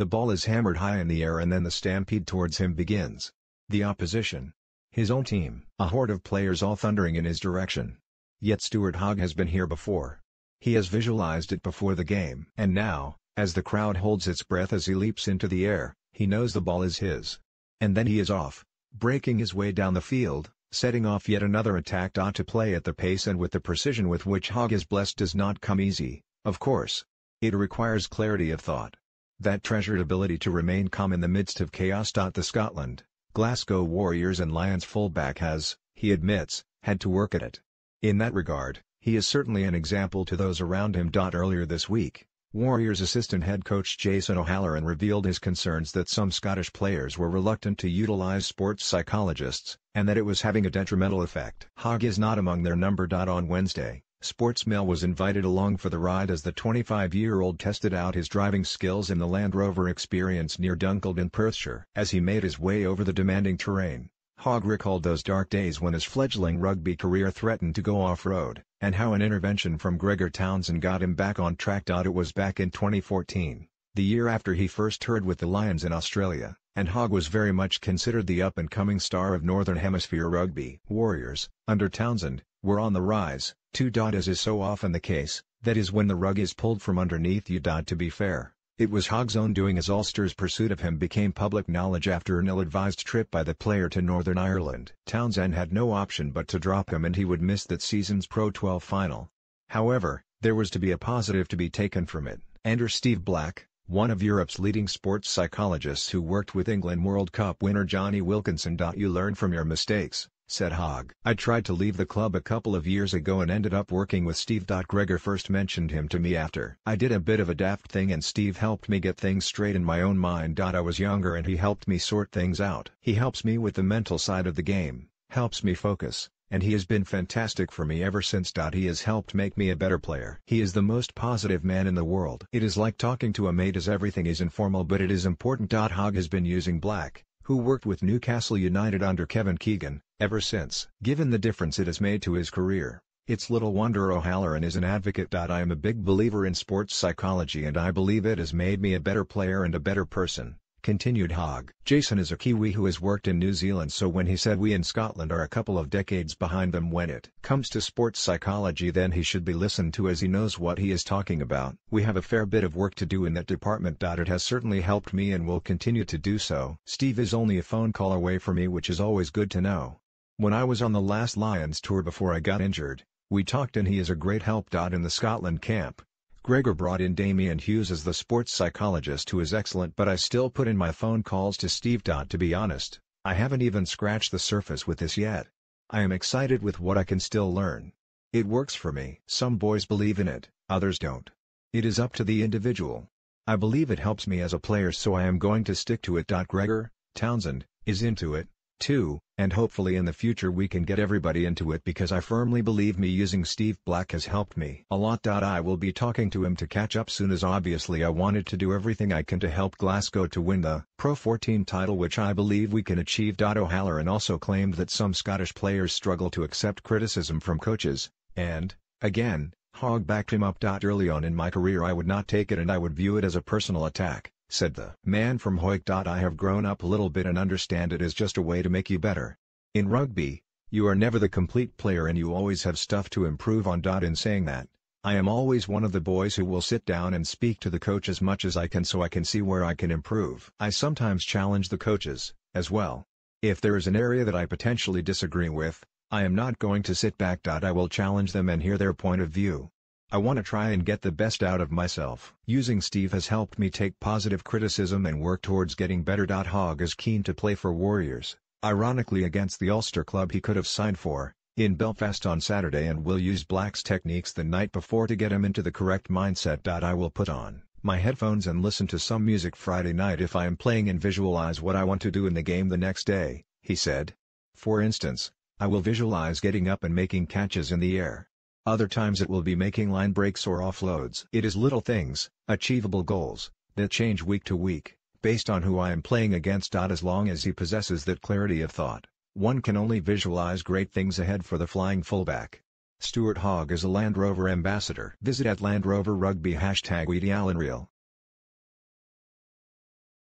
The ball is hammered high in the air and then the stampede towards him begins. The opposition. His own team. A horde of players all thundering in his direction. Yet Stuart Hogg has been here before. He has visualized it before the game. And now, as the crowd holds its breath as he leaps into the air, he knows the ball is his. And then he is off, breaking his way down the field, setting off yet another attack. Ah to play at the pace and with the precision with which Hogg is blessed does not come easy, of course. It requires clarity of thought that treasured ability to remain calm in the midst of chaos. The Scotland, Glasgow Warriors and Lions fullback has, he admits, had to work at it. In that regard, he is certainly an example to those around him. Earlier this week, Warriors assistant head coach Jason O'Halloran revealed his concerns that some Scottish players were reluctant to utilise sports psychologists, and that it was having a detrimental effect. Hogg is not among their number. On Wednesday, Sportsmail was invited along for the ride as the 25-year-old tested out his driving skills in the Land Rover experience near Dunkeld in Perthshire. As he made his way over the demanding terrain, Hogg recalled those dark days when his fledgling rugby career threatened to go off-road, and how an intervention from Gregor Townsend got him back on track. It was back in 2014, the year after he first toured with the Lions in Australia, and Hogg was very much considered the up-and-coming star of Northern Hemisphere rugby. Warriors, under Townsend, were on the rise, 2. As is so often the case, that is when the rug is pulled from underneath you. To be fair, it was Hogg's own doing as Ulster's pursuit of him became public knowledge after an ill-advised trip by the player to Northern Ireland. Townsend had no option but to drop him and he would miss that season's Pro 12 final. However, there was to be a positive to be taken from it. Enter Steve Black, one of Europe's leading sports psychologists who worked with England World Cup winner Johnny Wilkinson. You learn from your mistakes, said Hogg. I tried to leave the club a couple of years ago and ended up working with Steve. Gregor first mentioned him to me after. I did a bit of a daft thing and Steve helped me get things straight in my own mind. I was younger and he helped me sort things out. He helps me with the mental side of the game, helps me focus, and he has been fantastic for me ever since. He has helped make me a better player. He is the most positive man in the world. It is like talking to a mate as everything is informal but it is important. Hogg has been using black, who worked with Newcastle United under Kevin Keegan, ever since. Given the difference it has made to his career, it's little wonder O'Halloran is an advocate. I am a big believer in sports psychology and I believe it has made me a better player and a better person continued Hogg. Jason is a Kiwi who has worked in New Zealand so when he said we in Scotland are a couple of decades behind them when it comes to sports psychology then he should be listened to as he knows what he is talking about. We have a fair bit of work to do in that department. It has certainly helped me and will continue to do so. Steve is only a phone call away from me which is always good to know. When I was on the last Lions tour before I got injured, we talked and he is a great help. In the Scotland camp, Gregor brought in Damian Hughes as the sports psychologist who is excellent but I still put in my phone calls to Steve. To be honest, I haven't even scratched the surface with this yet. I am excited with what I can still learn. It works for me. Some boys believe in it, others don't. It is up to the individual. I believe it helps me as a player so I am going to stick to it. Gregor, Townsend, is into it, too, and hopefully in the future we can get everybody into it because I firmly believe me using Steve Black has helped me a lot. I will be talking to him to catch up soon as obviously I wanted to do everything I can to help Glasgow to win the Pro 14 title which I believe we can achieve. O'Halloran also claimed that some Scottish players struggle to accept criticism from coaches, and, again, Hogg backed him up. Early on in my career I would not take it and I would view it as a personal attack said the man from Hoyk. I have grown up a little bit and understand it is just a way to make you better. In rugby, you are never the complete player and you always have stuff to improve on. In saying that, I am always one of the boys who will sit down and speak to the coach as much as I can so I can see where I can improve. I sometimes challenge the coaches, as well. If there is an area that I potentially disagree with, I am not going to sit back. I will challenge them and hear their point of view. I want to try and get the best out of myself. Using Steve has helped me take positive criticism and work towards getting better. Hogg is keen to play for Warriors, ironically against the Ulster club he could have signed for, in Belfast on Saturday and will use Black's techniques the night before to get him into the correct mindset. I will put on my headphones and listen to some music Friday night if I am playing and visualize what I want to do in the game the next day, he said. For instance, I will visualize getting up and making catches in the air. Other times it will be making line breaks or offloads. It is little things, achievable goals, that change week to week, based on who I am playing against. As long as he possesses that clarity of thought, one can only visualize great things ahead for the flying fullback. Stuart Hogg is a Land Rover ambassador. Visit at Land Rover Rugby hashtag Weedy Allen